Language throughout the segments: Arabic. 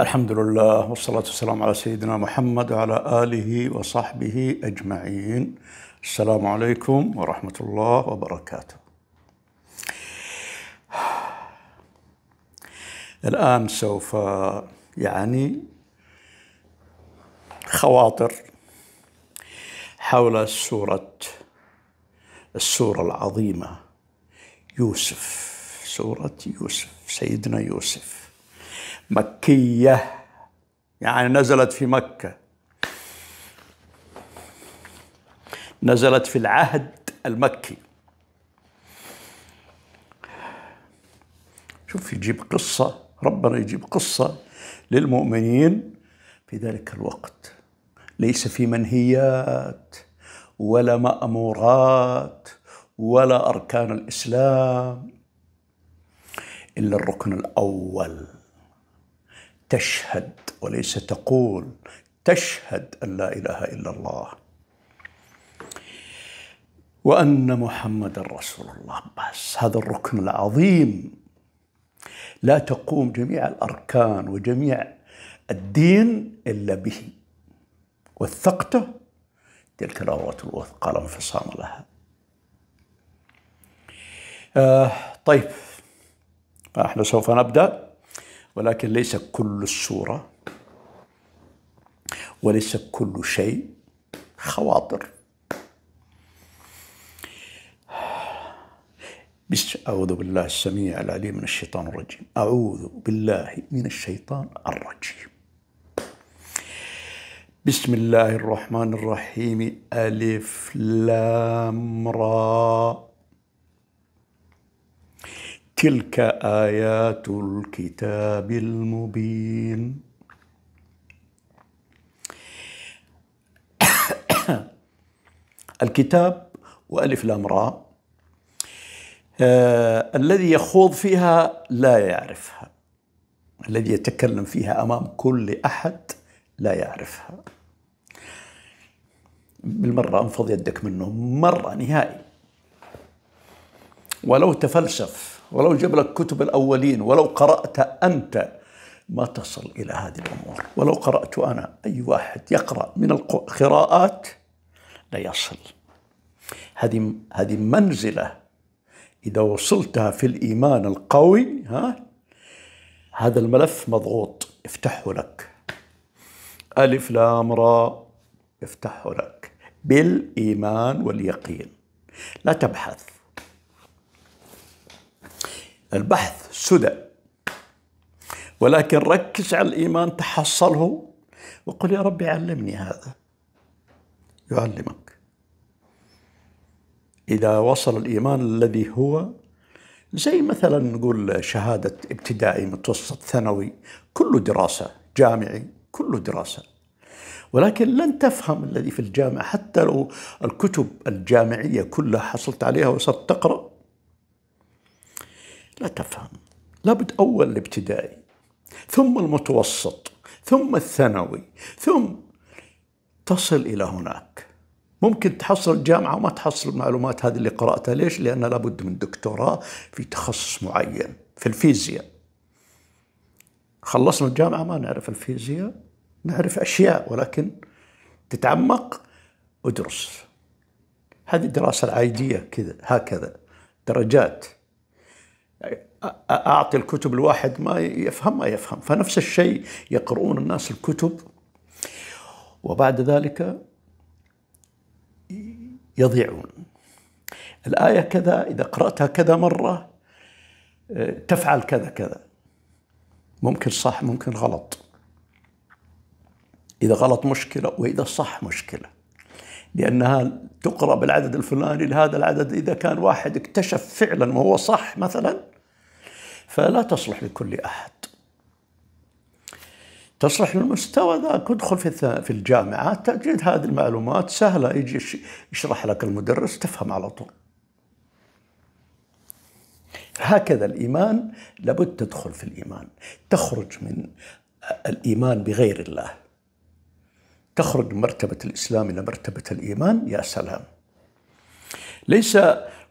الحمد لله والصلاة والسلام على سيدنا محمد وعلى آله وصحبه أجمعين السلام عليكم ورحمة الله وبركاته الآن سوف يعني خواطر حول سورة السورة العظيمة يوسف سورة يوسف سيدنا يوسف مكية يعني نزلت في مكة نزلت في العهد المكي شوف يجيب قصة ربنا يجيب قصة للمؤمنين في ذلك الوقت ليس في منهيات ولا مأمورات ولا أركان الإسلام إلا الركن الأول تشهد وليس تقول تشهد ان لا اله الا الله وان محمدا رسول الله بس هذا الركن العظيم لا تقوم جميع الاركان وجميع الدين الا به وثقته تلك العروه الوثقى لا انفصام لها آه طيب فنحن سوف نبدأ ولكن ليس كل الصورة وليس كل شيء خواطر بس أعوذ بالله السميع العليم من الشيطان الرجيم أعوذ بالله من الشيطان الرجيم بسم الله الرحمن الرحيم ألف لام رأ تلك ايات الكتاب المبين الكتاب والف لام راء آه الذي يخوض فيها لا يعرفها الذي يتكلم فيها امام كل احد لا يعرفها بالمره انفض يدك منه مره نهائي ولو تفلسف ولو جاب لك كتب الأولين ولو قرأت أنت ما تصل إلى هذه الأمور ولو قرأت أنا أي واحد يقرأ من القراءات لا يصل هذه هذه منزلة إذا وصلتها في الإيمان القوي ها هذا الملف مضغوط افتحه لك ألف لام راء افتحه لك بالإيمان واليقين لا تبحث البحث سدى ولكن ركز على الإيمان تحصله وقل يا ربي علمني هذا يعلمك إذا وصل الإيمان الذي هو زي مثلا نقول شهادة ابتدائي متوسط ثانوي كله دراسة جامعي كله دراسة ولكن لن تفهم الذي في الجامعة حتى لو الكتب الجامعية كلها حصلت عليها وصرت تقرأ لا تفهم لابد أول الابتدائي ثم المتوسط ثم الثانوي ثم تصل إلى هناك ممكن تحصل جامعة وما تحصل المعلومات هذه اللي قرأتها ليش؟ لأن لابد من دكتوراه في تخصص معين في الفيزياء خلصنا الجامعة ما نعرف الفيزياء نعرف أشياء ولكن تتعمق ادرس هذه الدراسة العادية كذا هكذا درجات اعطي الكتب الواحد ما يفهم ما يفهم فنفس الشيء يقرؤون الناس الكتب وبعد ذلك يضيعون الايه كذا اذا قراتها كذا مره تفعل كذا كذا ممكن صح ممكن غلط اذا غلط مشكله واذا صح مشكله لأنها تقرأ بالعدد الفلاني لهذا العدد إذا كان واحد اكتشف فعلا وهو صح مثلا فلا تصلح لكل أحد تصلح للمستوى ذاك ادخل في في الجامعات تجد هذه المعلومات سهله يجي يشرح لك المدرس تفهم على طول. هكذا الايمان لابد تدخل في الايمان، تخرج من الايمان بغير الله. تخرج من مرتبه الاسلام الى مرتبه الايمان يا سلام. ليس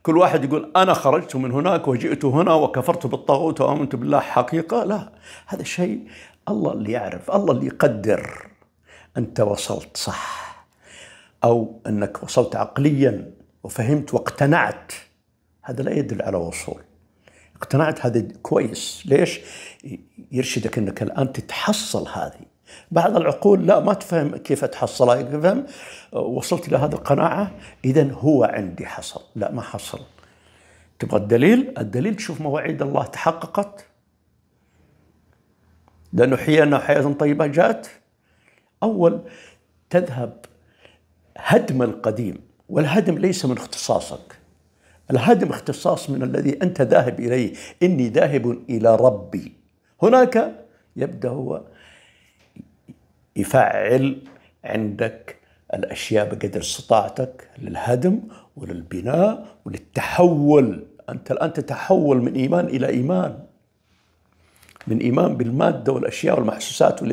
كل واحد يقول أنا خرجت من هناك وجئت هنا وكفرت بالطاغوت وآمنت بالله حقيقة لا هذا شيء الله اللي يعرف الله اللي يقدر أنت وصلت صح أو أنك وصلت عقليا وفهمت واقتنعت هذا لا يدل على وصول اقتنعت هذا كويس ليش يرشدك أنك الآن تتحصل هذه بعض العقول لا ما تفهم كيف تحصلها تفهم وصلت الى هذه القناعه اذا هو عندي حصل لا ما حصل تبغى الدليل الدليل تشوف مواعيد الله تحققت لانه حيانا حياه طيبه جاءت اول تذهب هدم القديم والهدم ليس من اختصاصك الهدم اختصاص من الذي انت ذاهب اليه اني ذاهب الى ربي هناك يبدا هو يفعل عندك الأشياء بقدر استطاعتك للهدم وللبناء وللتحول أنت الآن تتحول من إيمان إلى إيمان من إيمان بالمادة والأشياء والمحسوسات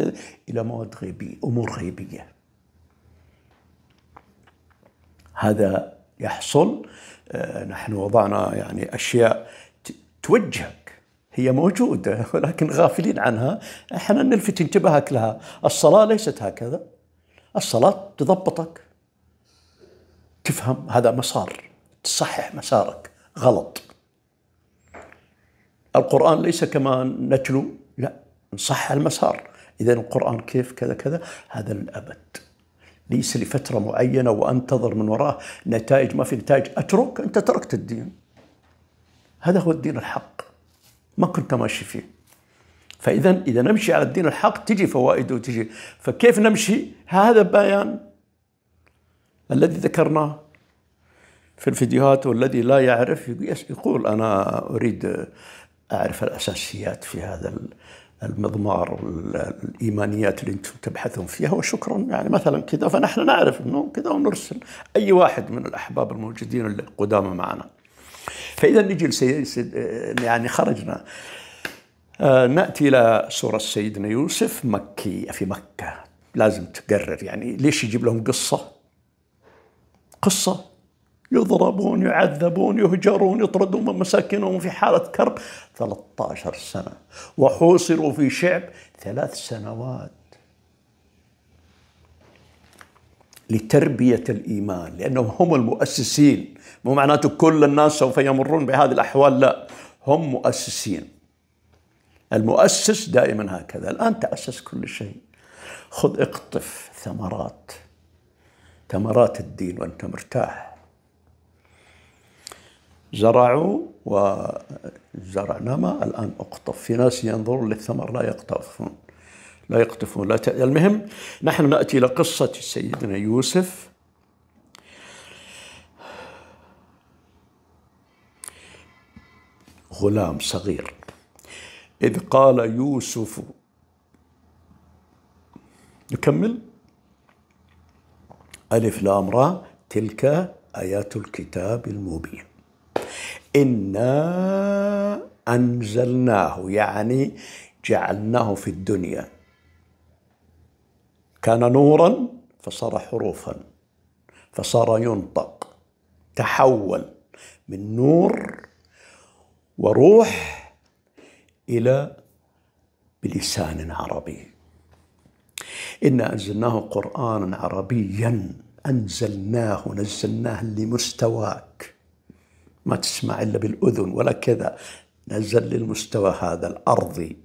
إلى مواد غيبية أمور غيبية هذا يحصل آه، نحن وضعنا يعني أشياء توجه هي موجودة ولكن غافلين عنها احنا نلفت انتباهك لها الصلاة ليست هكذا الصلاة تضبطك تفهم هذا مسار تصحح مسارك غلط القرآن ليس كما نتلو لا نصحح المسار إذا القرآن كيف كذا كذا هذا للأبد ليس لفترة معينة وأنتظر من وراه نتائج ما في نتائج أترك أنت تركت الدين هذا هو الدين الحق ما كنت ماشي فيه فاذا اذا نمشي على الدين الحق تجي فوائده وتجي فكيف نمشي هذا بيان الذي ذكرناه في الفيديوهات والذي لا يعرف يقول انا اريد اعرف الاساسيات في هذا المضمار الايمانيات اللي انتم تبحثون فيها وشكرا يعني مثلا كذا فنحن نعرف انه كذا ونرسل اي واحد من الاحباب الموجودين القدامى معنا فإذا نجي لسيد يعني خرجنا آه، نأتي إلى سورة سيدنا يوسف مكي في مكة لازم تقرر يعني ليش يجيب لهم قصة قصة يضربون يعذبون يهجرون يطردون من مساكنهم في حالة كرب 13 سنة وحوصروا في شعب ثلاث سنوات لتربية الإيمان لأنهم هم المؤسسين مو معناته كل الناس سوف يمرون بهذه الأحوال لا هم مؤسسين المؤسس دائما هكذا الآن تأسس كل شيء خذ اقطف ثمرات ثمرات الدين وأنت مرتاح زرعوا وزرع نما الآن اقطف في ناس ينظرون للثمر لا يقطفون لا يقطفون لا ت... المهم نحن نأتي إلى قصة سيدنا يوسف غلام صغير إذ قال يوسف نكمل ألف لام را تلك آيات الكتاب المبين إنا أنزلناه يعني جعلناه في الدنيا كان نورا فصار حروفا فصار ينطق تحول من نور وروح إلى بلسان عربي إنا أنزلناه قرآنا عربيا أنزلناه نزلناه لمستواك ما تسمع إلا بالأذن ولا كذا نزل للمستوى هذا الأرضي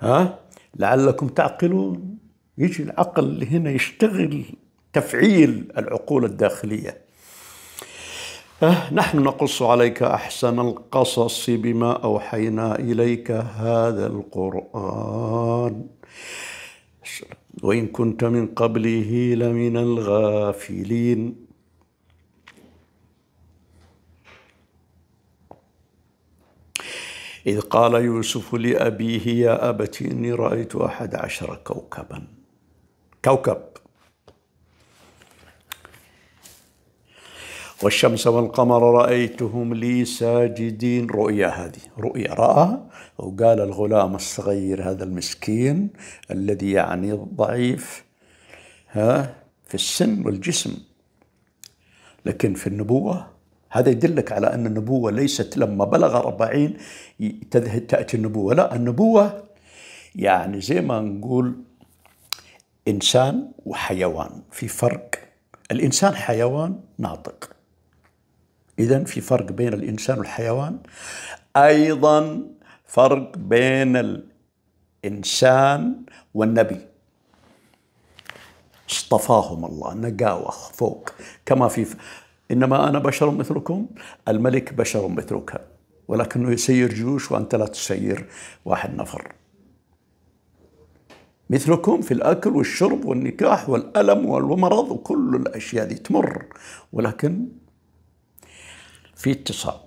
ها لعلكم تعقلون يجي العقل هنا يشتغل تفعيل العقول الداخليه أه، نحن نقص عليك احسن القصص بما اوحينا اليك هذا القران وان كنت من قبله لمن الغافلين اذ قال يوسف لابيه يا ابت اني رايت احد عشر كوكبا كوكب والشمس والقمر رأيتهم لي ساجدين رؤيا هذه رؤيا رأى وقال الغلام الصغير هذا المسكين الذي يعني ضعيف ها في السن والجسم لكن في النبوة هذا يدلك على أن النبوة ليست لما بلغ أربعين تأتي النبوة لا النبوة يعني زي ما نقول إنسان وحيوان في فرق الإنسان حيوان ناطق إذا في فرق بين الإنسان والحيوان أيضا فرق بين الإنسان والنبي اصطفاهم الله نقاوة فوق كما في إنما أنا بشر مثلكم الملك بشر مثلك ولكنه يسير جيوش وأنت لا تسير واحد نفر مثلكم في الأكل والشرب والنكاح والألم والمرض وكل الأشياء دي تمر ولكن في اتصال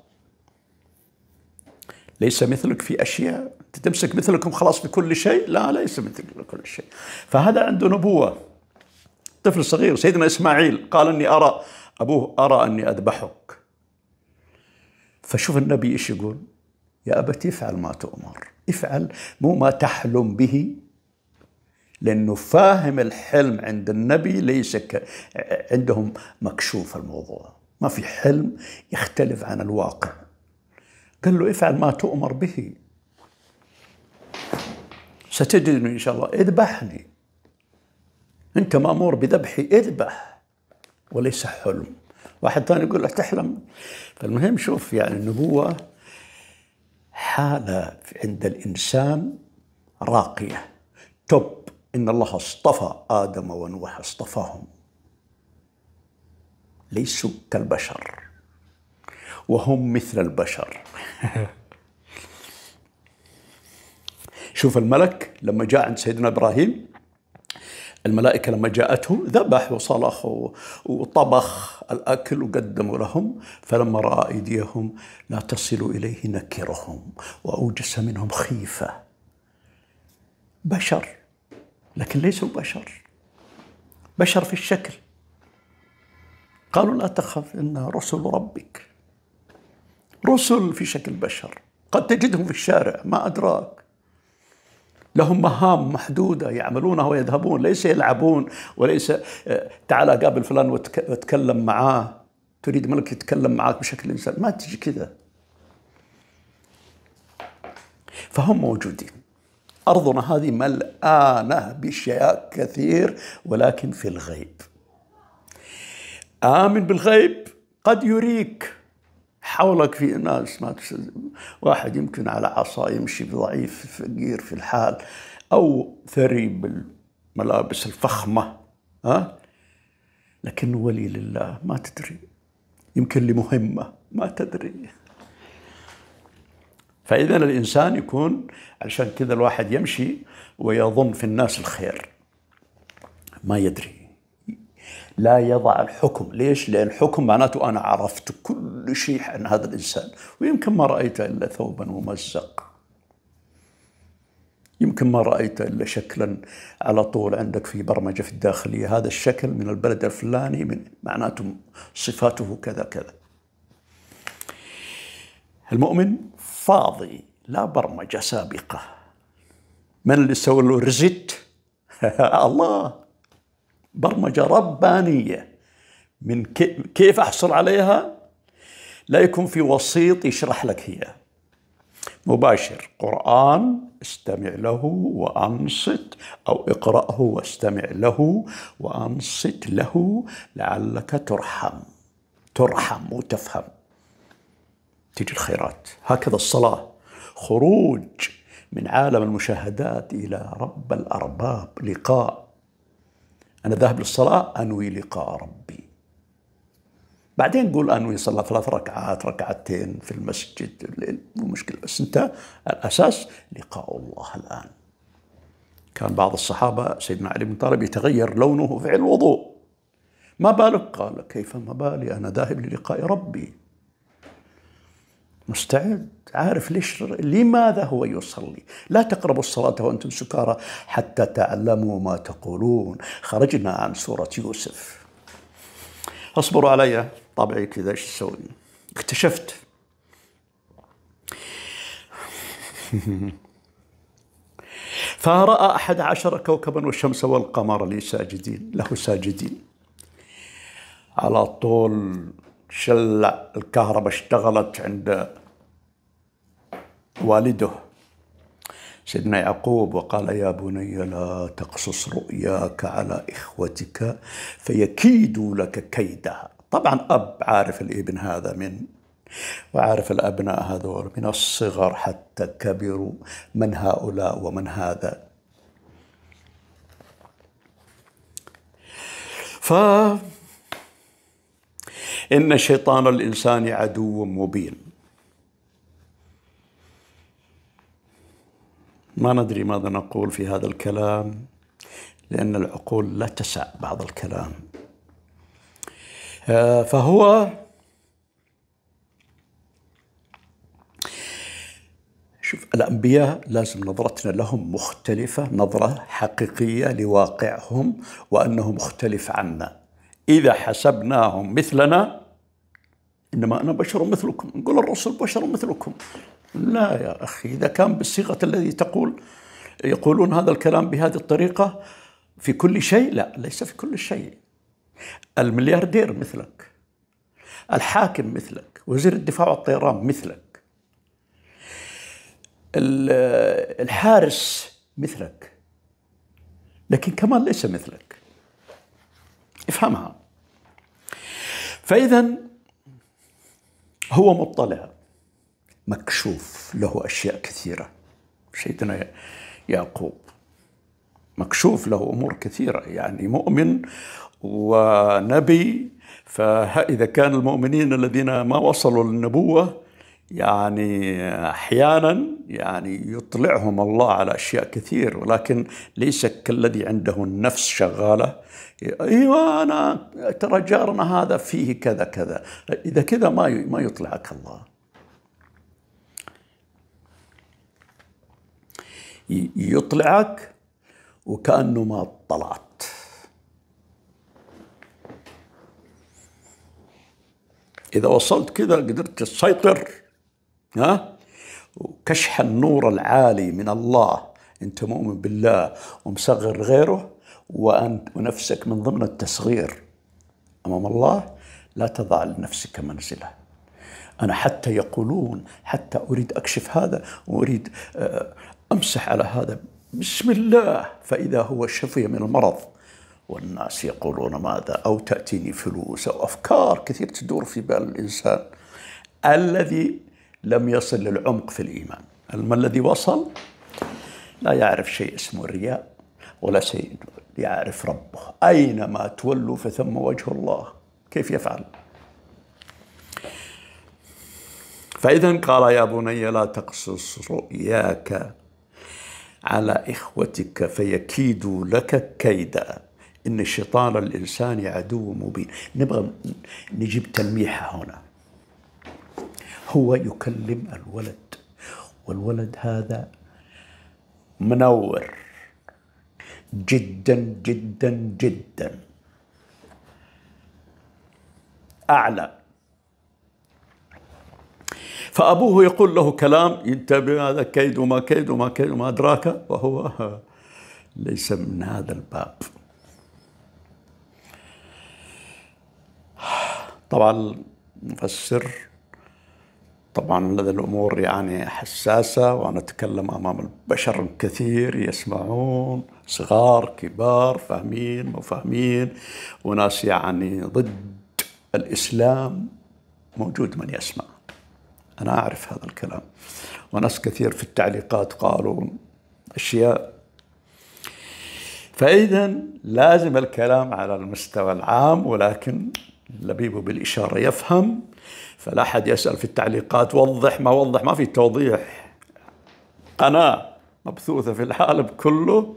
ليس مثلك في أشياء تمسك مثلكم خلاص بكل شيء لا ليس مثلك بكل شيء فهذا عنده نبوة طفل صغير سيدنا إسماعيل قال أني أرى أبوه أرى أني أذبحك فشوف النبي إيش يقول يا أبتي افعل ما تؤمر افعل مو ما تحلم به لأنه فاهم الحلم عند النبي ليس عندهم مكشوف الموضوع ما في حلم يختلف عن الواقع قال له افعل ما تؤمر به ستجدني إن شاء الله اذبحني أنت مأمور بذبحي اذبح وليس حلم واحد ثاني يقول له تحلم فالمهم شوف يعني النبوة حالة عند الإنسان راقية توب إن الله اصطفى آدم ونوح اصطفاهم ليسوا كالبشر وهم مثل البشر شوف الملك لما جاء عند سيدنا إبراهيم الملائكة لما جاءته ذبح وصلخ وطبخ الأكل وقدموا لهم فلما رأى أيديهم لا تصل إليه نكرهم وأوجس منهم خيفة بشر لكن ليسوا بشر بشر في الشكل قالوا لا تخف إنها رسل ربك رسل في شكل بشر قد تجدهم في الشارع ما أدراك لهم مهام محدودة يعملونها ويذهبون ليس يلعبون وليس آه، تعال قابل فلان وتكلم معاه تريد ملك يتكلم معك بشكل إنسان ما تجي كذا فهم موجودين أرضنا هذه ملآنة بأشياء كثير ولكن في الغيب آمن بالغيب قد يريك حولك في ناس ما تسلم واحد يمكن على عصا يمشي ضعيف فقير في الحال أو ثري بالملابس الفخمة ها لكن ولي لله ما تدري يمكن لمهمة ما تدري فإذا الإنسان يكون علشان كذا الواحد يمشي ويظن في الناس الخير ما يدري لا يضع الحكم ليش؟ لأن الحكم معناته أنا عرفت كل شيء عن هذا الإنسان ويمكن ما رأيت إلا ثوبا ممزق يمكن ما رأيت إلا شكلا على طول عندك في برمجة في الداخلية هذا الشكل من البلد الفلاني من معناته صفاته كذا كذا المؤمن فاضي لا برمجة سابقة من اللي سوى له رزت الله برمجة ربانية من كيف أحصل عليها لا يكون في وسيط يشرح لك هي مباشر قرآن استمع له وأنصت أو اقرأه واستمع له وأنصت له لعلك ترحم ترحم وتفهم تجي الخيرات هكذا الصلاة خروج من عالم المشاهدات إلى رب الأرباب لقاء أنا ذاهب للصلاة أنوي لقاء ربي بعدين قول أنوي صلاة ثلاث ركعات ركعتين في المسجد الليل مو مشكلة بس أنت الأساس لقاء الله الآن كان بعض الصحابة سيدنا علي بن طالب يتغير لونه في الوضوء ما بالك قال كيف ما بالي أنا ذاهب للقاء ربي مستعد عارف ليش لماذا هو يصلي لا تقربوا الصلاة وأنتم سكارى حتى تعلموا ما تقولون خرجنا عن سورة يوسف اصبروا علي طبعي كذا ايش اسوي اكتشفت فرأى أحد عشر كوكبا والشمس والقمر لي ساجدين له ساجدين على طول شلع الكهرباء اشتغلت عند والده سيدنا يعقوب وقال يا بني لا تقصص رؤياك على إخوتك فيكيدوا لك كيدها طبعا أب عارف الابن هذا من وعارف الأبناء هذول من الصغر حتى كبروا من هؤلاء ومن هذا ف إن شيطان الإنسان عدو مبين ما ندري ماذا نقول في هذا الكلام لأن العقول لا تسع بعض الكلام آه، فهو شوف الأنبياء لازم نظرتنا لهم مختلفة نظرة حقيقية لواقعهم وأنه مختلف عنا إذا حسبناهم مثلنا إنما أنا بشر مثلكم نقول الرسل بشر مثلكم لا يا أخي إذا كان بالصيغة الذي تقول يقولون هذا الكلام بهذه الطريقة في كل شيء لا ليس في كل شيء الملياردير مثلك الحاكم مثلك وزير الدفاع والطيران مثلك الحارس مثلك لكن كمان ليس مثلك افهمها فإذا هو مطلع مكشوف له أشياء كثيرة سيدنا يعقوب مكشوف له أمور كثيرة يعني مؤمن ونبي فإذا كان المؤمنين الذين ما وصلوا للنبوة يعني احيانا يعني يطلعهم الله على اشياء كثير ولكن ليس كالذي عنده النفس شغاله ايوه انا ترى جارنا هذا فيه كذا كذا اذا كذا ما ما يطلعك الله يطلعك وكانه ما طلعت اذا وصلت كذا قدرت تسيطر ها وكشح النور العالي من الله انت مؤمن بالله ومصغر غيره وانت ونفسك من ضمن التصغير امام الله لا تضع لنفسك منزله انا حتى يقولون حتى اريد اكشف هذا واريد آه، امسح على هذا بسم الله فاذا هو شفي من المرض والناس يقولون ماذا او تاتيني فلوس او افكار كثير تدور في بال الانسان الذي لم يصل للعمق في الإيمان ما الذي وصل لا يعرف شيء اسمه الرياء ولا شيء يعرف ربه أينما تولوا فثم وجه الله كيف يفعل فإذا قال يا بني لا تقصص رؤياك على إخوتك فيكيدوا لك كيدا إن شيطان الإنسان عدو مبين نبغى نجيب تلميحة هنا هو يكلم الولد والولد هذا منور جدا جدا جدا أعلى فأبوه يقول له كلام ينتبه هذا كيد وما كيد وما كيد وما أدراك وهو ليس من هذا الباب طبعا نفسر طبعا هذه الامور يعني حساسه وانا اتكلم امام البشر كثير يسمعون صغار كبار فاهمين مو فاهمين وناس يعني ضد الاسلام موجود من يسمع انا اعرف هذا الكلام وناس كثير في التعليقات قالوا اشياء فاذا لازم الكلام على المستوى العام ولكن لبيبه بالاشاره يفهم فلا أحد يسأل في التعليقات وضح ما وضح ما في توضيح قناة مبثوثة في العالم كله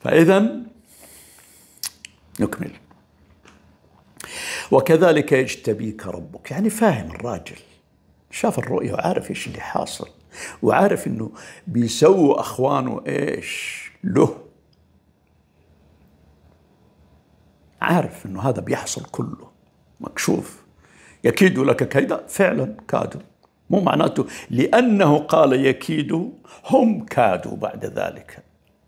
فإذا نكمل وكذلك يجتبيك ربك يعني فاهم الراجل شاف الرؤية وعارف إيش اللي حاصل وعارف إنه بيسووا أخوانه إيش له عارف إنه هذا بيحصل كله مكشوف يكيد لك كيدا فعلا كادوا مو معناته لأنه قال يكيد هم كادوا بعد ذلك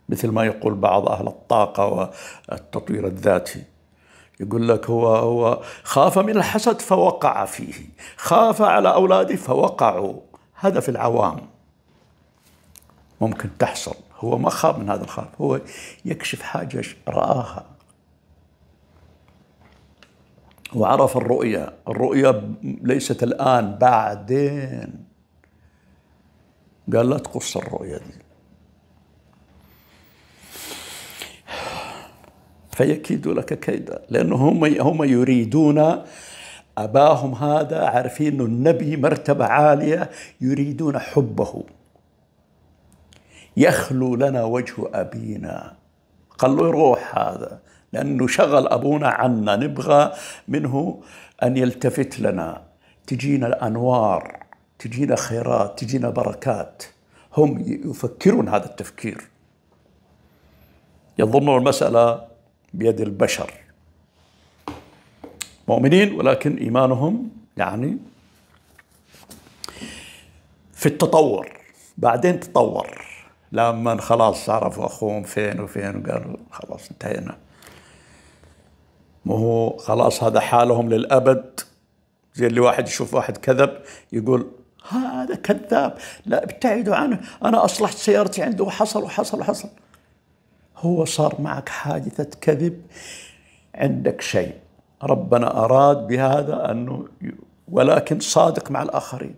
مثل ما يقول بعض أهل الطاقة والتطوير الذاتي يقول لك هو هو خاف من الحسد فوقع فيه خاف على أولاده فوقعوا هذا في العوام ممكن تحصل هو ما خاف من هذا الخوف هو يكشف حاجة رآها وعرف الرؤية الرؤية ليست الآن بعدين قال لا تقص الرؤية دي فيكيد لك كيدا لأنه هم هم يريدون أباهم هذا عارفين أن النبي مرتبة عالية يريدون حبه يخلو لنا وجه أبينا قال له روح هذا لأنه شغل أبونا عنا نبغى منه أن يلتفت لنا تجينا الأنوار تجينا خيرات تجينا بركات هم يفكرون هذا التفكير يظنون المسألة بيد البشر مؤمنين ولكن إيمانهم يعني في التطور بعدين تطور لما خلاص عرفوا أخوهم فين وفين وقالوا خلاص انتهينا مو هو خلاص هذا حالهم للأبد زي اللي واحد يشوف واحد كذب يقول هذا كذاب لا ابتعدوا عنه أنا أصلحت سيارتي عنده وحصل وحصل وحصل هو صار معك حادثة كذب عندك شيء ربنا أراد بهذا أنه ولكن صادق مع الآخرين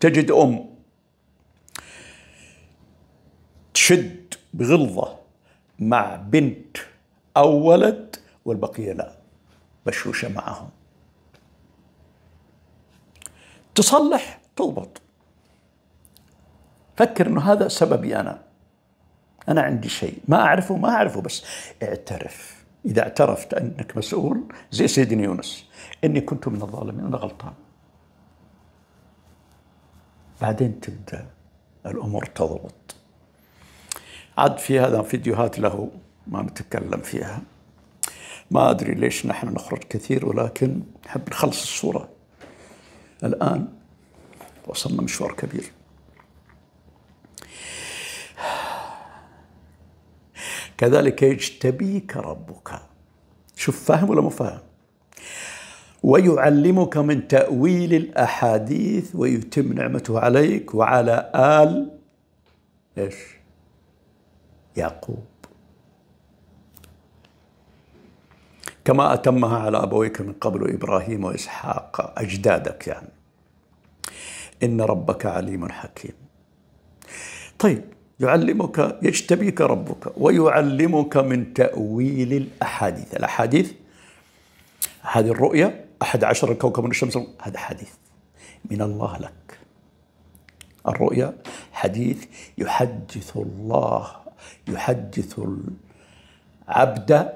تجد أم تشد بغلظة مع بنت أو ولد والبقية لا بشوشة معهم تصلح تضبط فكر انه هذا سببي انا انا عندي شيء ما اعرفه ما اعرفه بس اعترف اذا اعترفت انك مسؤول زي سيدنا يونس اني كنت من الظالمين انا غلطان بعدين تبدا الامور تضبط عاد في هذا فيديوهات له ما نتكلم فيها ما أدري ليش نحن نخرج كثير ولكن نحب نخلص الصورة الآن وصلنا مشوار كبير كذلك يجتبيك ربك شوف فاهم ولا مو فاهم ويعلمك من تأويل الأحاديث ويتم نعمته عليك وعلى آل إيش يعقوب كما أتمها على أبويك من قبل إبراهيم وإسحاق أجدادك يعني إن ربك عليم حكيم طيب يعلمك يجتبيك ربك ويعلمك من تأويل الأحاديث الأحاديث هذه الرؤية أحد عشر كوكب من الشمس هذا حديث من الله لك الرؤيا حديث يحدث الله يحدث العبد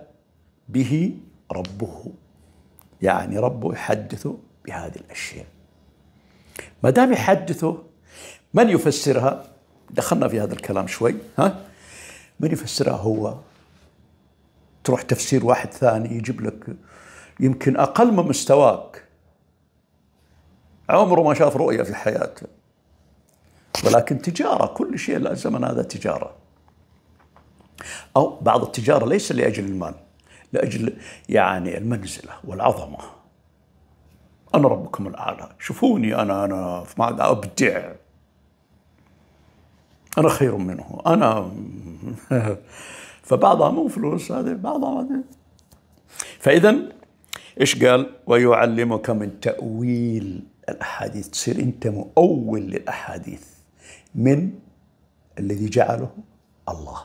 به ربه يعني ربه يحدثه بهذه الأشياء ما دام يحدثه من يفسرها دخلنا في هذا الكلام شوي ها من يفسرها هو تروح تفسير واحد ثاني يجيب لك يمكن أقل من مستواك عمره ما شاف رؤية في حياته ولكن تجارة كل شيء الزمن هذا تجارة أو بعض التجارة ليس لأجل المال لاجل يعني المنزله والعظمه انا ربكم الاعلى شوفوني انا انا ما ابدع انا خير منه انا فبعضها مو فلوس هذه بعضها هذه فاذا ايش قال ويعلمك من تاويل الاحاديث تصير انت مؤول للاحاديث من الذي جعله الله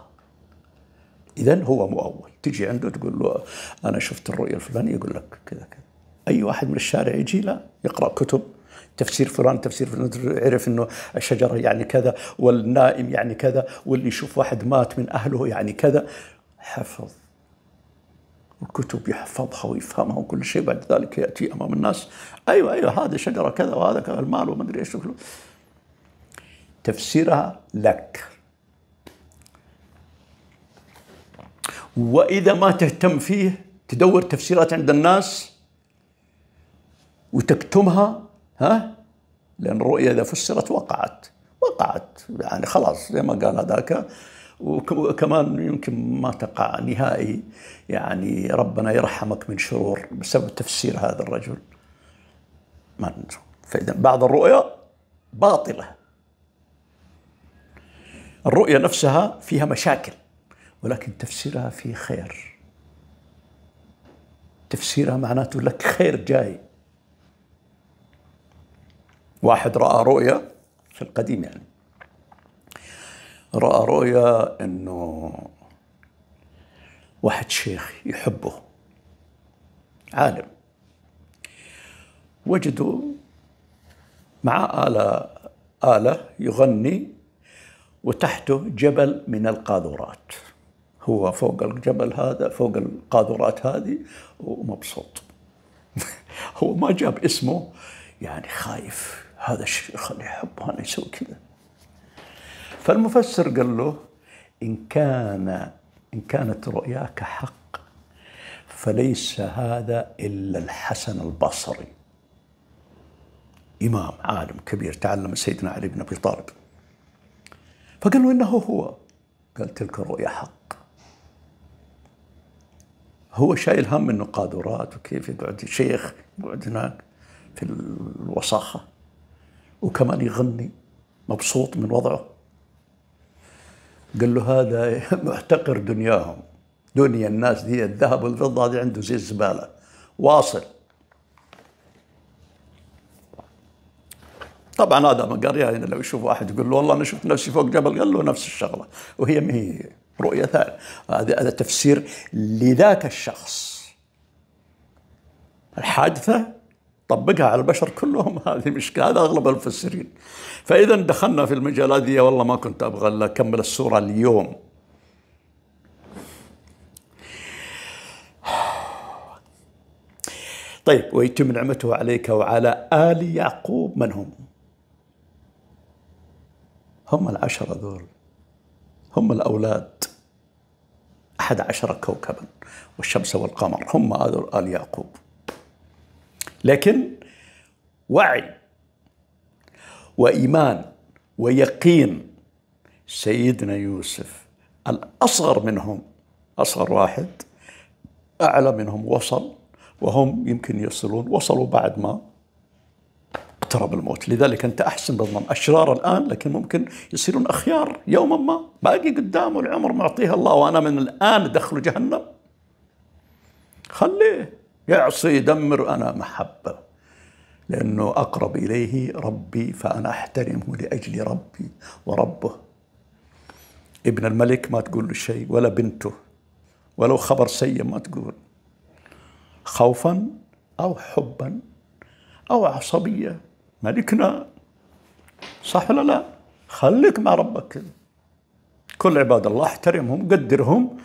اذا هو مؤول تجي عنده تقول له انا شفت الرؤيه الفلانيه يقول لك كذا كذا اي واحد من الشارع يجي لا يقرا كتب تفسير فلان تفسير فلان عرف انه الشجره يعني كذا والنائم يعني كذا واللي يشوف واحد مات من اهله يعني كذا حفظ الكتب يحفظها ويفهمها وكل شيء بعد ذلك ياتي امام الناس ايوه ايوه هذه شجره كذا وهذا كذا المال وما ادري ايش تفسيرها لك وإذا ما تهتم فيه تدور تفسيرات عند الناس وتكتمها ها لأن الرؤية إذا فسرت وقعت وقعت يعني خلاص زي ما قال هذاك وكمان يمكن ما تقع نهائي يعني ربنا يرحمك من شرور بسبب تفسير هذا الرجل ما فإذا بعض الرؤيا باطلة الرؤية نفسها فيها مشاكل ولكن تفسيرها في خير تفسيرها معناته لك خير جاي واحد رأى رؤية في القديم يعني رأى رؤية أنه واحد شيخ يحبه عالم وجدوا مع آلة آلة يغني وتحته جبل من القاذورات هو فوق الجبل هذا فوق القاذورات هذه ومبسوط هو ما جاب اسمه يعني خايف هذا الشيخ اللي يحب أنا يسوي كذا فالمفسر قال له إن كان إن كانت رؤياك حق فليس هذا إلا الحسن البصري إمام عالم كبير تعلم سيدنا علي بن أبي طالب فقال له إنه هو قال تلك الرؤيا حق هو شايل هم انه قادرات وكيف يقعد شيخ يقعد هناك في الوساخه وكمان يغني مبسوط من وضعه قال له هذا محتقر دنياهم دنيا الناس دي الذهب والفضه هذه عنده زي الزباله واصل طبعا هذا قريه يعني لو يشوف واحد يقول له والله انا شفت نفسي فوق جبل قال له نفس الشغله وهي ما هي رؤية ثانية هذا تفسير لذاك الشخص الحادثة طبقها على البشر كلهم هذه مشكلة هذا أغلب المفسرين فإذا دخلنا في المجالات هذه والله ما كنت أبغى إلا أكمل السورة اليوم طيب ويتم نعمته عليك وعلى آل يعقوب من هم هم العشرة ذول هم الأولاد أحد عشر كوكبا والشمس والقمر هم آل يعقوب لكن وعي وإيمان ويقين سيدنا يوسف الأصغر منهم أصغر واحد أعلى منهم وصل وهم يمكن يصلون وصلوا بعد ما اقترب الموت لذلك أنت أحسن بالظن أشرار الآن لكن ممكن يصيرون أخيار يوما ما باقي قدامه العمر معطيها الله وأنا من الآن ادخله جهنم خليه يعصي يدمر أنا محبة لأنه أقرب إليه ربي فأنا أحترمه لأجل ربي وربه ابن الملك ما تقول له شيء ولا بنته ولو خبر سيء ما تقول خوفا أو حبا أو عصبية ملكنا صح ولا لا خليك مع ربك كل عباد الله احترمهم قدرهم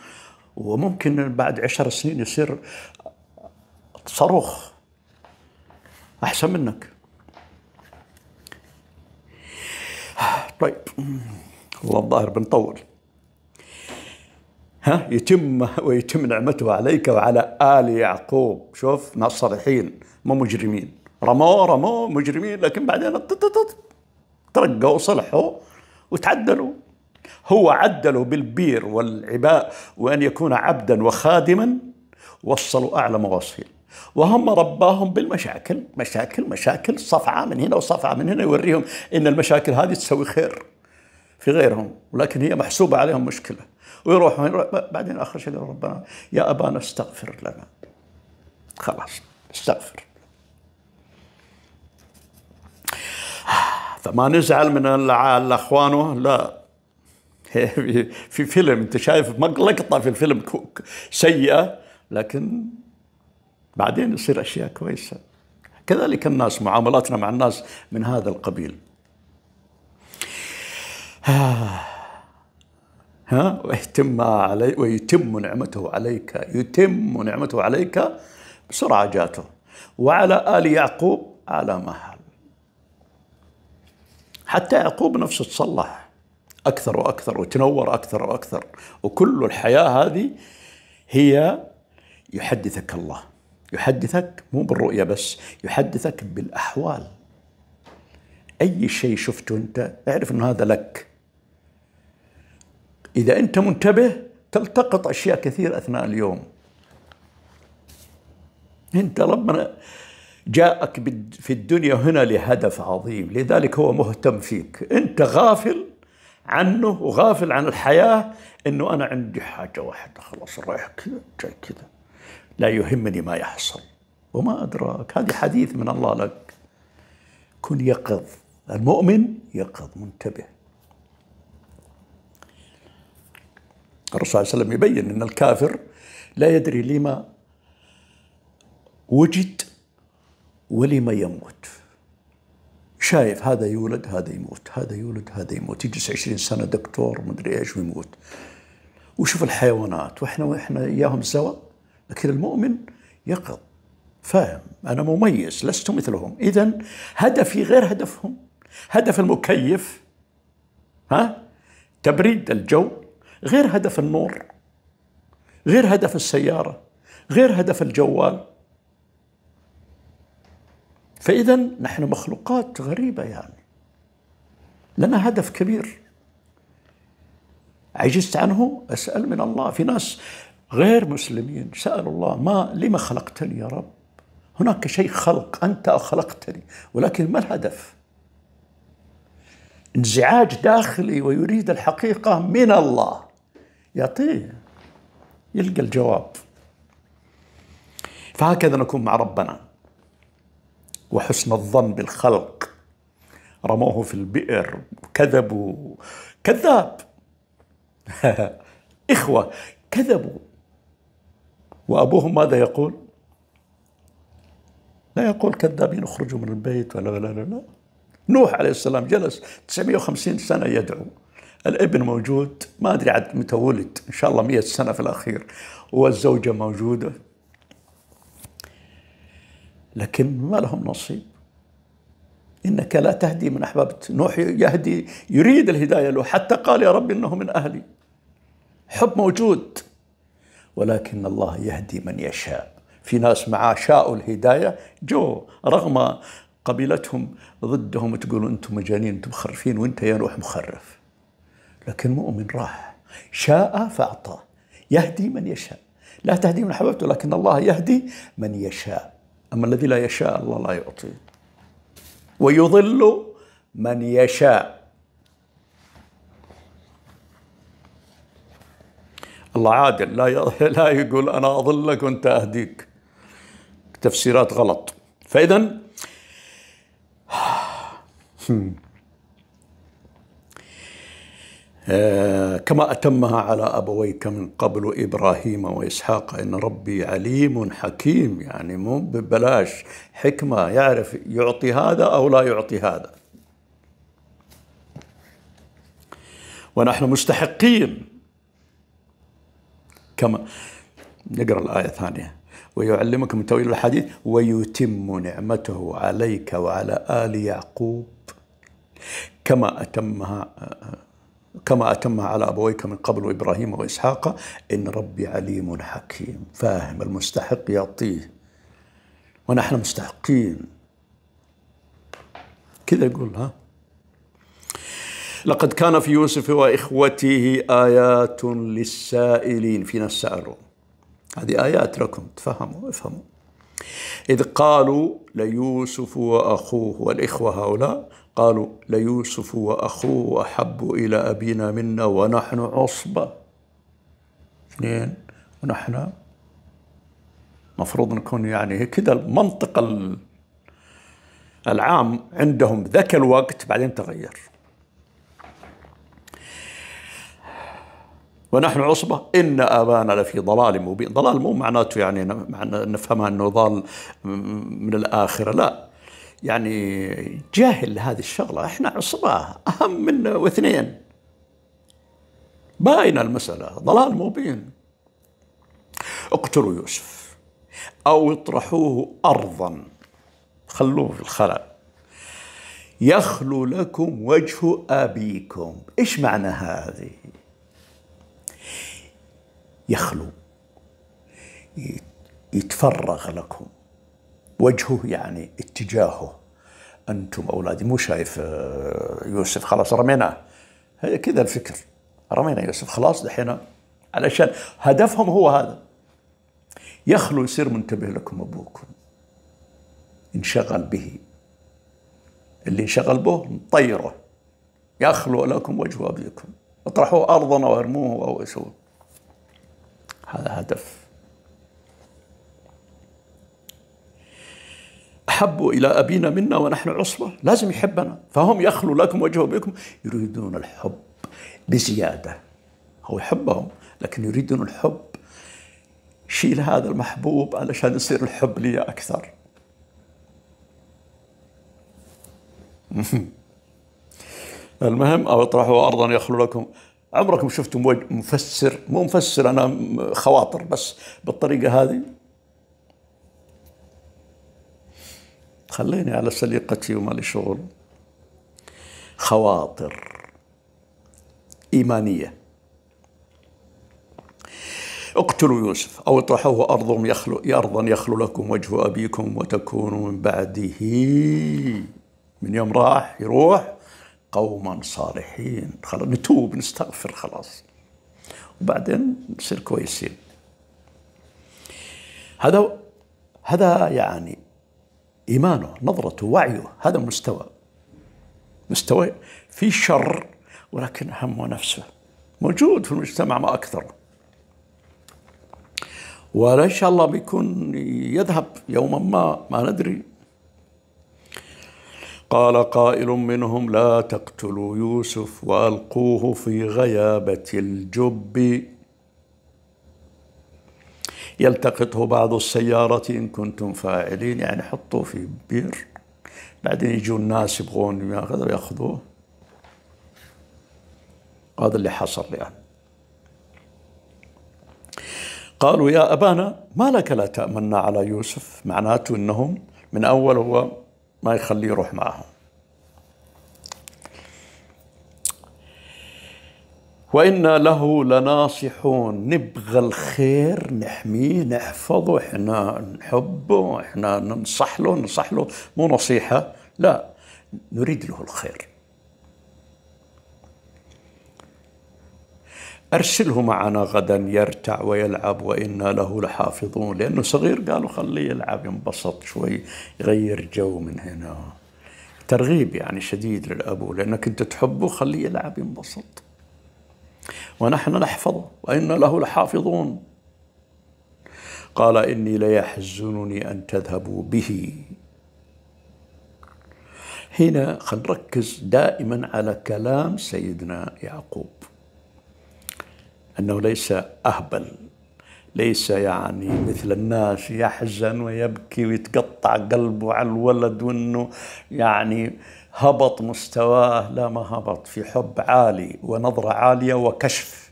وممكن بعد عشر سنين يصير صاروخ أحسن منك طيب والله الظاهر بنطول ها يتم ويتم نعمته عليك وعلى آل يعقوب شوف ناس صالحين مو مجرمين رموه رموه مجرمين لكن بعدين ترقوا وصلحوا وتعدلوا هو عدلوا بالبير والعباء وأن يكون عبدا وخادما وصلوا أعلى مواصيل وهم رباهم بالمشاكل مشاكل مشاكل صفعة من هنا وصفعة من هنا يوريهم إن المشاكل هذه تسوي خير في غيرهم ولكن هي محسوبة عليهم مشكلة ويروحوا بعدين آخر شيء ربنا يا أبانا استغفر لنا خلاص استغفر ما نزعل من الاخوانه لا في فيلم انت شايف لقطه في الفيلم سيئه لكن بعدين يصير اشياء كويسه كذلك الناس معاملاتنا مع الناس من هذا القبيل ها ويتم علي ويتم نعمته عليك يتم نعمته عليك بسرعه جاته وعلى ال يعقوب على مهل حتى يعقوب نفسه تصلح أكثر وأكثر وتنور أكثر وأكثر وكل الحياة هذه هي يحدثك الله يحدثك مو بالرؤية بس يحدثك بالأحوال أي شيء شفته أنت اعرف أن هذا لك إذا أنت منتبه تلتقط أشياء كثير أثناء اليوم أنت ربنا جاءك في الدنيا هنا لهدف عظيم لذلك هو مهتم فيك أنت غافل عنه وغافل عن الحياة أنه أنا عندي حاجة واحدة خلاص رايح كذا جاي كذا لا يهمني ما يحصل وما أدراك هذا حديث من الله لك كن يقظ المؤمن يقظ منتبه الرسول صلى الله عليه وسلم يبين أن الكافر لا يدري لما وجد ولما يموت شايف هذا يولد هذا يموت هذا يولد هذا يموت يجلس عشرين سنة دكتور مدري إيش ويموت وشوف الحيوانات وإحنا وإحنا إياهم سوا لكن المؤمن يقظ فاهم أنا مميز لست مثلهم إذا هدفي غير هدفهم هدف المكيف ها تبريد الجو غير هدف النور غير هدف السيارة غير هدف الجوال فإذا نحن مخلوقات غريبة يعني لنا هدف كبير عجزت عنه أسأل من الله في ناس غير مسلمين سألوا الله ما لما خلقتني يا رب هناك شيء خلق أنت خلقتني ولكن ما الهدف انزعاج داخلي ويريد الحقيقة من الله يعطيه يلقى الجواب فهكذا نكون مع ربنا وحسن الظن بالخلق رموه في البئر كذبوا كذاب إخوة كذبوا وأبوهم ماذا يقول لا يقول كذابين اخرجوا من البيت ولا لا لا لا نوح عليه السلام جلس 950 سنة يدعو الابن موجود ما أدري عاد متى ولد إن شاء الله 100 سنة في الأخير والزوجة موجودة لكن ما لهم نصيب إنك لا تهدي من أحببت نوح يهدي يريد الهداية له حتى قال يا رب إنه من أهلي حب موجود ولكن الله يهدي من يشاء في ناس معاه شاءوا الهداية جو رغم قبيلتهم ضدهم تقول أنتم مجانين أنتم مخرفين وأنت يا نوح مخرف لكن مؤمن راح شاء فأعطى يهدي من يشاء لا تهدي من أحببت ولكن الله يهدي من يشاء أما الذي لا يشاء الله لا يعطي ويضل من يشاء الله عادل لا لا يقول أنا أضلك وأنت أهديك تفسيرات غلط فإذا آه، كما أتمها على أبويك من قبل إبراهيم وإسحاق إن ربي عليم حكيم يعني مو ببلاش حكمة يعرف يعطي هذا أو لا يعطي هذا ونحن مستحقين كما نقرأ الآية الثانية ويعلمك من تأويل الحديث ويتم نعمته عليك وعلى آل يعقوب كما أتمها آه، آه، كما أتمها على أبويك من قبل وإبراهيم وإسحاق إن ربي عليم حكيم فاهم المستحق يعطيه ونحن مستحقين كذا يقول ها لقد كان في يوسف وإخوته آيات للسائلين في ناس سألوا هذه آيات لكم تفهموا افهموا إذ قالوا ليوسف وأخوه والإخوة هؤلاء قالوا ليوسف وأخوه أحب إلى أبينا منا ونحن عصبة اثنين ونحن مفروض نكون يعني كده المنطق العام عندهم ذاك الوقت بعدين تغير ونحن عصبة إن أبانا لفي ضلال مبين ضلال مو معناته يعني نفهمها أنه ضال من الآخرة لا يعني جاهل هذه الشغلة احنا عصبة أهم من واثنين باينة المسألة ضلال مبين اقتلوا يوسف أو اطرحوه أرضا خلوه في الخلاء يخلو لكم وجه أبيكم إيش معنى هذه يخلو يتفرغ لكم وجهه يعني اتجاهه انتم اولادي مو شايف آه، يوسف خلاص رميناه هذا كذا الفكر رمينا يوسف خلاص دحين علشان هدفهم هو هذا يخلو يصير منتبه لكم ابوكم انشغل به اللي انشغل به نطيره يخلو لكم وجه ابيكم اطرحوه ارضنا وارموه او اسوه هذا هدف أحب إلى أبينا منا ونحن عصبة لازم يحبنا فهم يخلوا لكم وجهه بكم يريدون الحب بزيادة هو يحبهم لكن يريدون الحب شيل هذا المحبوب علشان يصير الحب لي أكثر المهم أو اطرحوا أرضا يخلو لكم عمركم شفتوا مفسر مو مفسر أنا خواطر بس بالطريقة هذه خليني على سليقتي وما لي شغل خواطر إيمانية اقتلوا يوسف أو اطرحوه أرض يخلو أرضا يخلو لكم وجه أبيكم وتكونوا من بعده من يوم راح يروح قوما صالحين خلاص نتوب نستغفر خلاص وبعدين نصير كويسين هذا هذا يعني إيمانه نظرته وعيه هذا مستوى مستوى في شر ولكن همه نفسه موجود في المجتمع ما أكثر ان شاء الله بيكون يذهب يوما ما ما ندري قال قائل منهم لا تقتلوا يوسف وألقوه في غيابة الجب يلتقطه بعض السيارة إن كنتم فاعلين يعني حطوه في بير بعدين يجوا الناس يبغون ياخذوا ياخذوه هذا اللي حصل يعني قالوا يا أبانا ما لك لا تأمنا على يوسف معناته أنهم من أول هو ما يخليه يروح معهم وإنا له لناصحون نبغى الخير نحميه نحفظه إحنا نحبه إحنا ننصح له ننصح له مو نصيحة لا نريد له الخير أرسله معنا غدا يرتع ويلعب وإنا له لحافظون لأنه صغير قالوا خليه يلعب ينبسط شوي يغير جو من هنا ترغيب يعني شديد للأبو لأنك أنت تحبه خليه يلعب ينبسط ونحن نحفظه وإن له لحافظون قال إني ليحزنني أن تذهبوا به هنا نركز دائما على كلام سيدنا يعقوب أنه ليس أهبل ليس يعني مثل الناس يحزن ويبكي ويتقطع قلبه على الولد وانه يعني هبط مستواه لا ما هبط في حب عالي ونظرة عالية وكشف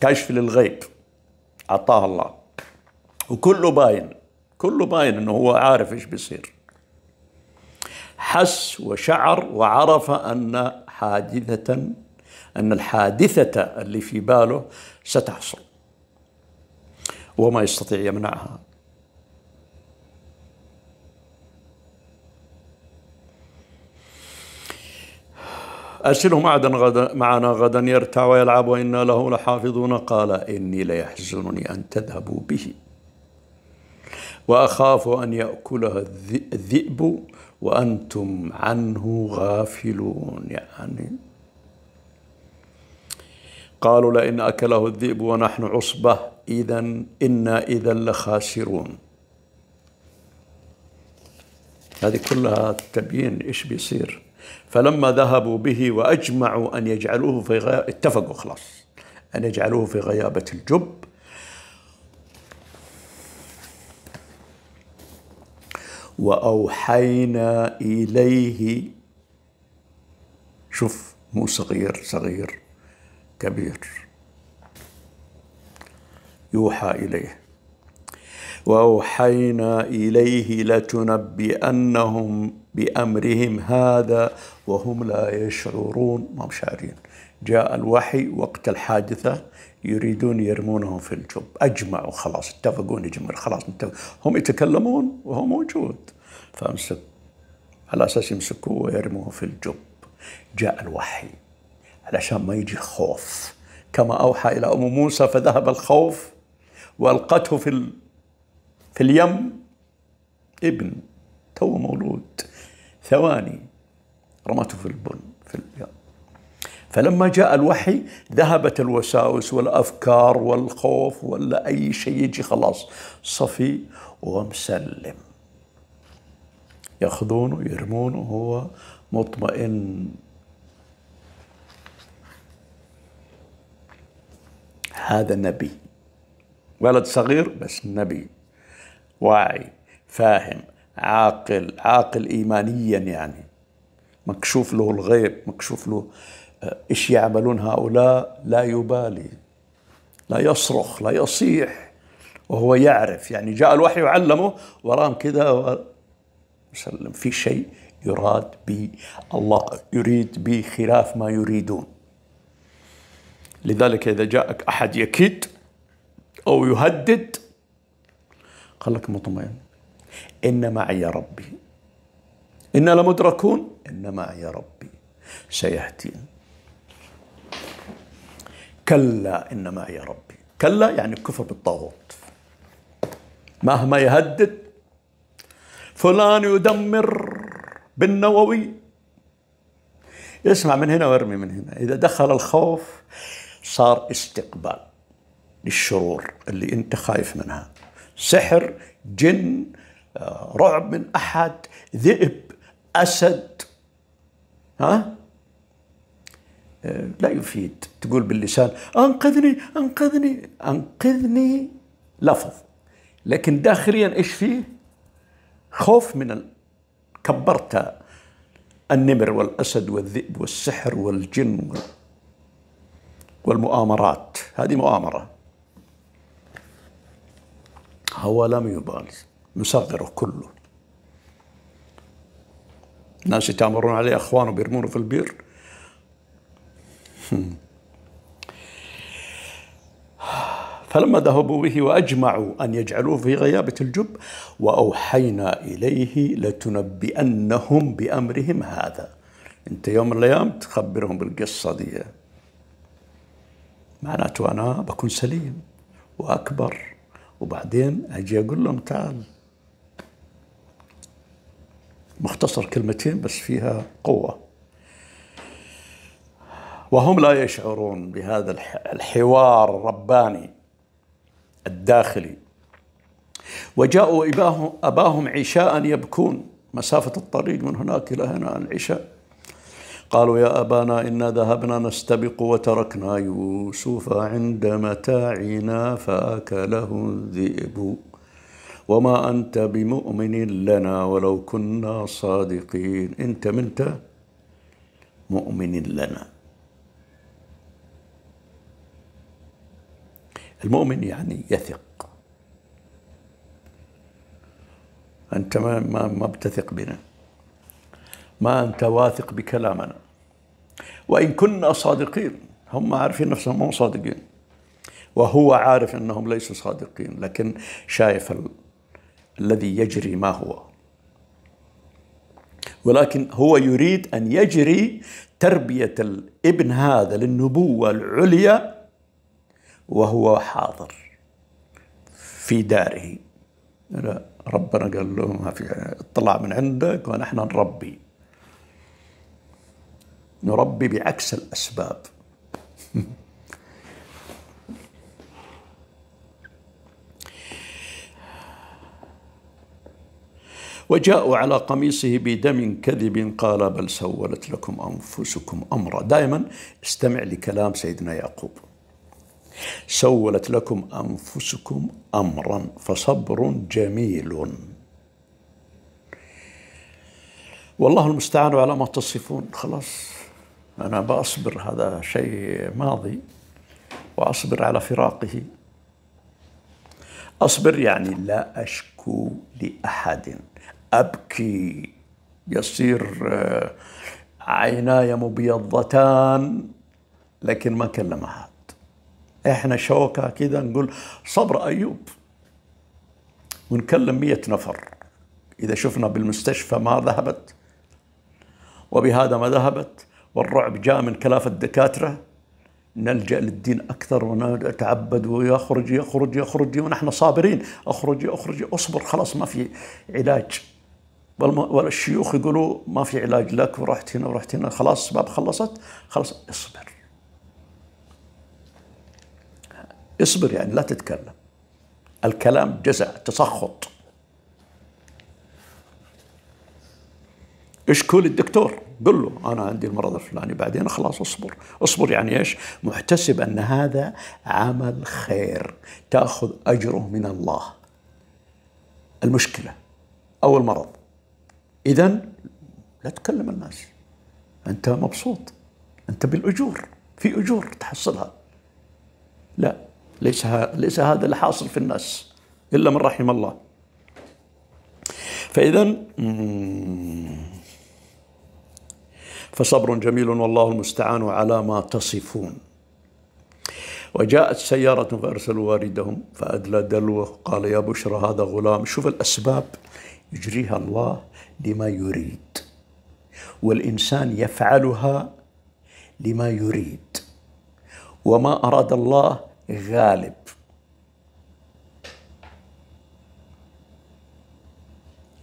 كشف للغيب أعطاه الله وكله باين كله باين انه هو عارف ايش بيصير حس وشعر وعرف ان حادثة ان الحادثة اللي في باله ستحصل وما يستطيع يمنعها أرسلهم غدا معنا غدا يرتع ويلعب وإنا له لحافظون قال إني ليحزنني أن تذهبوا به وأخاف أن يأكلها الذئب وأنتم عنه غافلون يعني قالوا لئن أكله الذئب ونحن عصبة إذا إنا إذا لخاسرون هذه كلها تبيين إيش بيصير فلما ذهبوا به وأجمعوا أن يجعلوه في غياب اتفقوا خلاص أن يجعلوه في غيابة الجب وأوحينا إليه شوف مو صغير صغير كبير يوحى إليه وأوحينا إليه لتنبئنهم بأمرهم هذا وهم لا يشعرون ما شعرين جاء الوحي وقت الحادثة يريدون يرمونهم في الجب أجمعوا خلاص اتفقوا نجمع خلاص اتفقوا هم يتكلمون وهو موجود فامسك على أساس يمسكوه ويرموه في الجب جاء الوحي علشان ما يجي خوف كما أوحى إلى أم موسى فذهب الخوف وألقته في ال... في اليم ابن تو مولود ثواني رمته في البن في اليم فلما جاء الوحي ذهبت الوساوس والافكار والخوف ولا اي شيء يجي خلاص صفي ومسلم ياخذونه يرمونه هو مطمئن هذا نبي ولد صغير بس نبي واعي فاهم عاقل عاقل إيمانيا يعني مكشوف له الغيب مكشوف له آه، إيش يعملون هؤلاء لا يبالي لا يصرخ لا يصيح وهو يعرف يعني جاء الوحي وعلمه ورام كذا وسلم في شيء يراد بي الله يريد بي خلاف ما يريدون لذلك إذا جاءك أحد يكيد أو يهدد قال لك مطمئن إن معي ربي إنا لمدركون إن معي ربي سيهدين كلا إن معي ربي كلا يعني الكفر بالطاغوت مهما يهدد فلان يدمر بالنووي يسمع من هنا ويرمي من هنا إذا دخل الخوف صار استقبال للشرور اللي أنت خايف منها سحر جن رعب من أحد ذئب أسد ها آه، لا يفيد تقول باللسان أنقذني أنقذني أنقذني لفظ لكن داخليا إيش فيه خوف من ال... كبرت النمر والأسد والذئب والسحر والجن والمؤامرات هذه مؤامرة هو لم يبالي نصغره كله الناس يتامرون عليه اخوانه بيرمونه في البير فلما ذهبوا به واجمعوا ان يجعلوه في غيابه الجب واوحينا اليه لتنبئنهم بامرهم هذا انت يوم من الايام تخبرهم بالقصه دي معناته انا بكون سليم واكبر وبعدين اجي اقول لهم تعال مختصر كلمتين بس فيها قوة وهم لا يشعرون بهذا الحوار الرباني الداخلي وجاءوا أباهم عشاء يبكون مسافة الطريق من هناك إلى هنا العشاء قالوا يا أبانا إنا ذهبنا نستبق وتركنا يوسف عند متاعنا فأكله الذئب وما أنت بمؤمن لنا ولو كنا صادقين أنت منت مؤمن لنا المؤمن يعني يثق أنت ما, ما, ما بتثق بنا ما أنت واثق بكلامنا وإن كنا صادقين هم عارفين نفسهم مو صادقين وهو عارف أنهم ليسوا صادقين لكن شايف الذي يجري ما هو ولكن هو يريد أن يجري تربية الابن هذا للنبوة العليا وهو حاضر في داره ربنا قال له ما في اطلع من عندك ونحن نربي نربي بعكس الأسباب وجاءوا على قميصه بدم كذب قال بل سولت لكم أنفسكم أمرا دائما استمع لكلام سيدنا يعقوب سولت لكم أنفسكم أمرا فصبر جميل والله المستعان على ما تصفون خلاص أنا بأصبر هذا شيء ماضي وأصبر على فراقه أصبر يعني لا أشكو لأحد أبكي يصير آه، عيناي مبيضتان لكن ما كلم أحد إحنا شوكة كذا نقول صبر أيوب ونكلم مية نفر إذا شفنا بالمستشفى ما ذهبت وبهذا ما ذهبت والرعب جاء من كلافة الدكاترة نلجأ للدين أكثر ونتعبد ويخرج يخرج يخرج ونحن صابرين أخرج أخرج أصبر خلاص ما في علاج والشيوخ يقولوا ما في علاج لك ورحت هنا ورحت هنا خلاص باب خلصت خلاص اصبر اصبر يعني لا تتكلم الكلام جزع تسخط اشكو الدكتور قل له انا عندي المرض الفلاني بعدين خلاص اصبر اصبر يعني ايش محتسب ان هذا عمل خير تاخذ اجره من الله المشكله او المرض إذا لا تكلم الناس أنت مبسوط أنت بالأجور في أجور تحصلها لا ليس ليس هذا الحاصل في الناس إلا من رحم الله فإذا فصبر جميل والله المستعان على ما تصفون وجاءت سيارة فأرسلوا واردهم فأدلى دلوه قال يا بشرى هذا غلام شوف الأسباب يجريها الله لما يريد والإنسان يفعلها لما يريد وما أراد الله غالب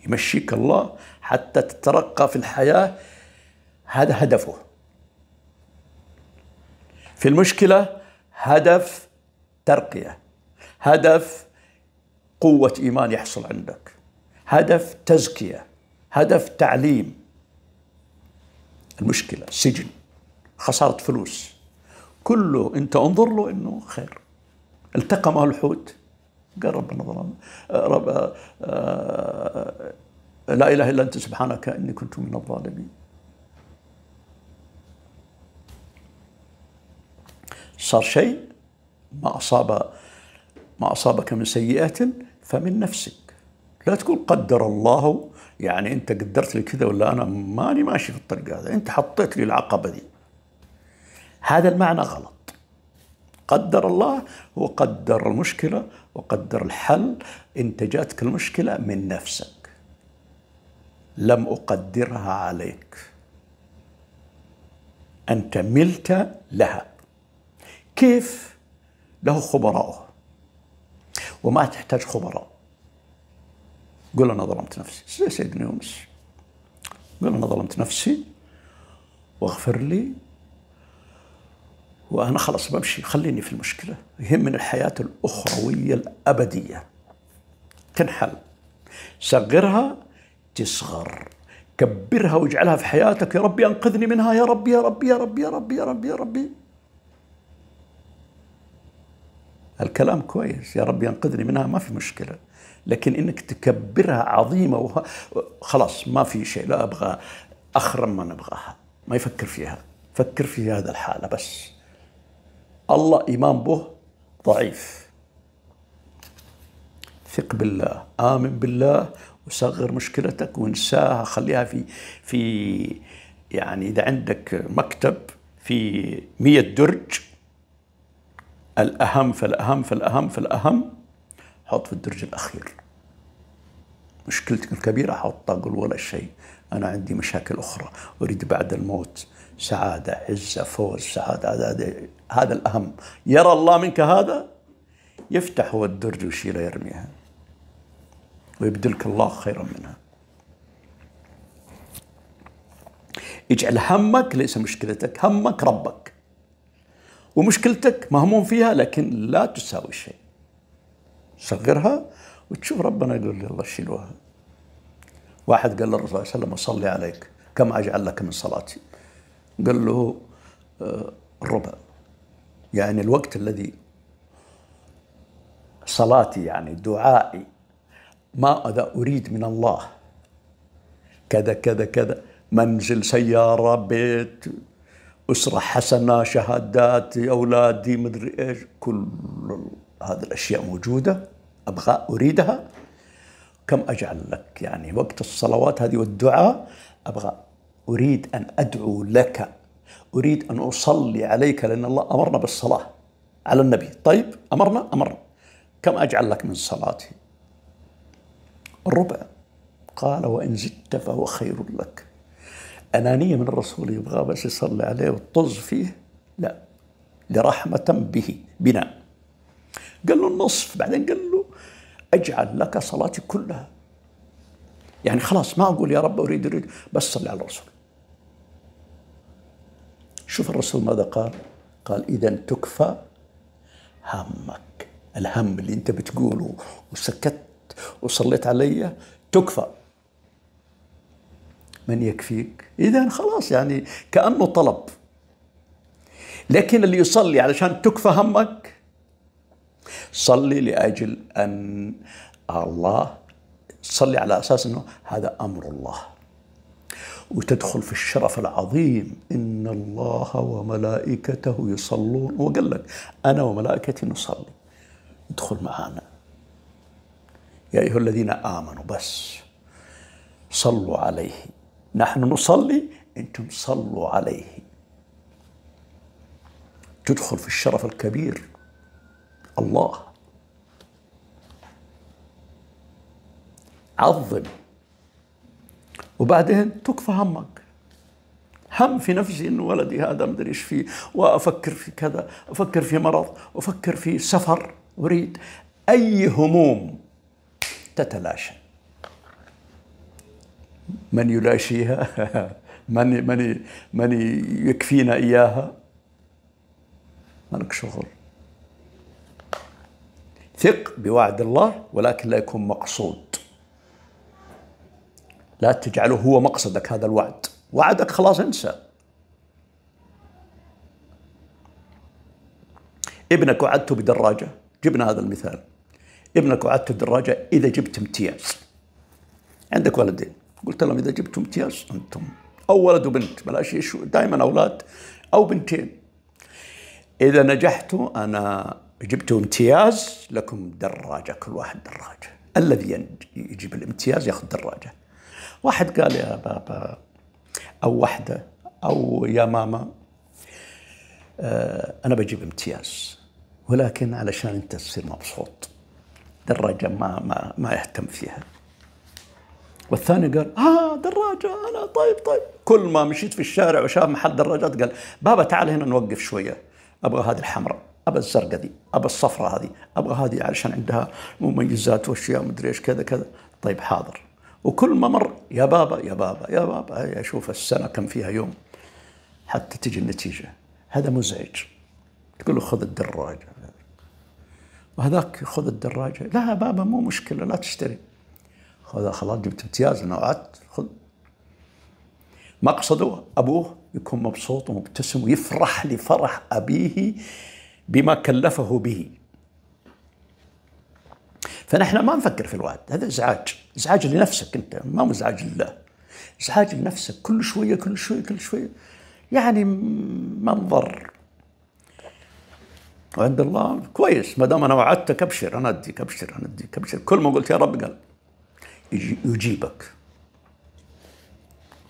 يمشيك الله حتى تترقى في الحياة هذا هدفه في المشكلة هدف ترقية هدف قوة إيمان يحصل عندك هدف تزكيه هدف تعليم المشكله سجن خساره فلوس كله انت انظر له انه خير التقمه الحوت قال ربنا ظلمنا آه، رب آه، آه، لا اله الا انت سبحانك اني كنت من الظالمين صار شيء ما اصاب ما اصابك من سيئه فمن نفسك لا تقول قدر الله يعني انت قدرت لي كذا ولا انا ماني ماشي في الطريق هذا انت حطيت لي العقبه دي هذا المعنى غلط قدر الله هو قدر المشكله وقدر الحل انت جاتك المشكله من نفسك لم اقدرها عليك انت ملت لها كيف له خبراءه وما تحتاج خبراء قول أنا ظلمت نفسي زي سيدنا يونس قول أنا ظلمت نفسي واغفر لي وأنا خلاص بمشي خليني في المشكلة يهمني الحياة الأخروية الأبدية تنحل صغرها تصغر كبرها واجعلها في حياتك يا ربي انقذني منها يا ربي يا ربي يا ربي يا ربي يا ربي يا ربي الكلام كويس يا ربي انقذني منها ما في مشكله لكن انك تكبرها عظيمه وه... خلاص ما في شيء لا ابغى اخرم ما نبغاها ما يفكر فيها فكر في هذا الحاله بس الله ايمان به ضعيف ثق بالله امن بالله وصغر مشكلتك وانساها خليها في في يعني اذا عندك مكتب في مية درج الأهم فالأهم فالأهم فالأهم حط في الدرج الأخير مشكلتك الكبيرة حطها أقول ولا شيء أنا عندي مشاكل أخرى أريد بعد الموت سعادة عزة فوز سعادة هذا هذا الأهم يرى الله منك هذا يفتح هو الدرج ويشيلها يرميها ويبدلك الله خيرا منها اجعل همك ليس مشكلتك همك ربك ومشكلتك مهموم فيها لكن لا تساوي شيء صغرها وتشوف ربنا يقول لي الله شيلوها واحد قال للرسول صلى الله عليه وسلم اصلي عليك كم اجعل لك من صلاتي قال له الربع آه، يعني الوقت الذي صلاتي يعني دعائي ماذا اريد من الله كذا كذا كذا منزل سياره بيت اسره حسنه شهادات اولادي مدري ايش كل هذه الأشياء موجودة أبغى أريدها كم أجعل لك يعني وقت الصلوات هذه والدعاء أبغى أريد أن أدعو لك أريد أن أصلي عليك لأن الله أمرنا بالصلاة على النبي طيب أمرنا أمرنا كم أجعل لك من صلاتي الربع قال وإن زدت فهو خير لك أنانية من الرسول يبغى بس يصلي عليه والطز فيه لا لرحمة به بنا قال له النصف بعدين قال له اجعل لك صلاتي كلها يعني خلاص ما اقول يا رب اريد اريد بس صلي على الرسول شوف الرسول ماذا قال قال اذا تكفى همك الهم اللي انت بتقوله وسكت وصليت علي تكفى من يكفيك اذا خلاص يعني كانه طلب لكن اللي يصلي علشان تكفى همك صلي لاجل ان الله صلي على اساس انه هذا امر الله وتدخل في الشرف العظيم ان الله وملائكته يصلون وقال لك انا وملائكتي نصلي ادخل معانا يا ايها الذين امنوا بس صلوا عليه نحن نصلي انتم صلوا عليه تدخل في الشرف الكبير الله عظم وبعدين تكفى همك هم في نفسي انه ولدي هذا مدري ايش فيه وافكر في كذا افكر في مرض افكر في سفر اريد اي هموم تتلاشى من يلاشيها من من من يكفينا اياها مالك شغل ثق بوعد الله ولكن لا يكون مقصود لا تجعله هو مقصدك هذا الوعد وعدك خلاص انسى ابنك وعدته بدراجة جبنا هذا المثال ابنك وعدته بدراجة إذا جبت امتياز عندك ولدين قلت لهم إذا جبتوا امتياز أنتم أو ولد وبنت بلاش دائما أولاد أو بنتين إذا نجحت أنا جبتوا امتياز لكم دراجة كل واحد دراجة الذي يجيب الامتياز ياخذ دراجة واحد قال يا بابا أو واحدة أو يا ماما آه، أنا بجيب امتياز ولكن علشان أنت تصير مبسوط دراجة ما ما ما يهتم فيها والثاني قال اه دراجة أنا طيب طيب كل ما مشيت في الشارع وشاف محل دراجات قال بابا تعال هنا نوقف شوية أبغى هذه الحمراء ابى الزرقاء دي ابى الصفراء هذه ابغى هذه علشان عندها مميزات واشياء مدري ايش كذا كذا طيب حاضر وكل ما مر يا بابا يا بابا يا بابا اشوف السنه كم فيها يوم حتى تجي النتيجه هذا مزعج تقول له خذ الدراجه وهذاك خذ الدراجه لا يا بابا مو مشكله لا تشتري خذ خلاص جبت امتياز انا وعدت خذ مقصده ابوه يكون مبسوط ومبتسم ويفرح لفرح ابيه بما كلفه به فنحن ما نفكر في الوعد هذا ازعاج ازعاج لنفسك انت ما هو ازعاج لله ازعاج لنفسك كل شويه كل شويه كل شويه يعني منظر وعند الله كويس ما دام انا وعدتك ابشر انا اديك ابشر انا اديك ابشر كل ما قلت يا رب قال يجيبك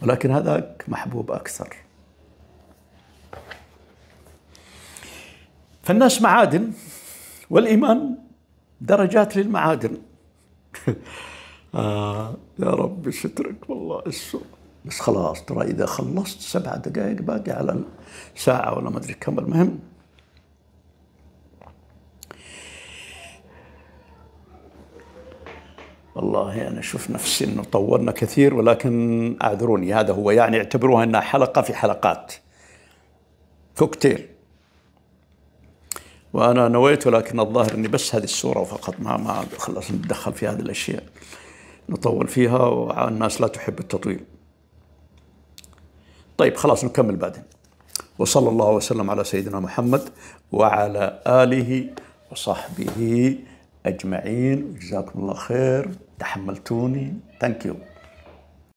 ولكن هذاك محبوب اكثر فالناس معادن والإيمان درجات للمعادن آه يا رب سترك والله السوء بس خلاص ترى إذا خلصت سبع دقائق باقي على ساعة ولا ما أدري كم المهم والله يعني أنا يعني أشوف نفسي أنه طولنا كثير ولكن أعذروني هذا هو يعني اعتبروها أنها حلقة في حلقات كوكتيل وانا نويت لكن الظاهر اني بس هذه الصوره فقط ما ما خلاص نتدخل في هذه الاشياء نطول فيها والناس لا تحب التطويل. طيب خلاص نكمل بعدين. وصلى الله وسلم على سيدنا محمد وعلى اله وصحبه اجمعين جزاكم الله خير تحملتوني ثانك يو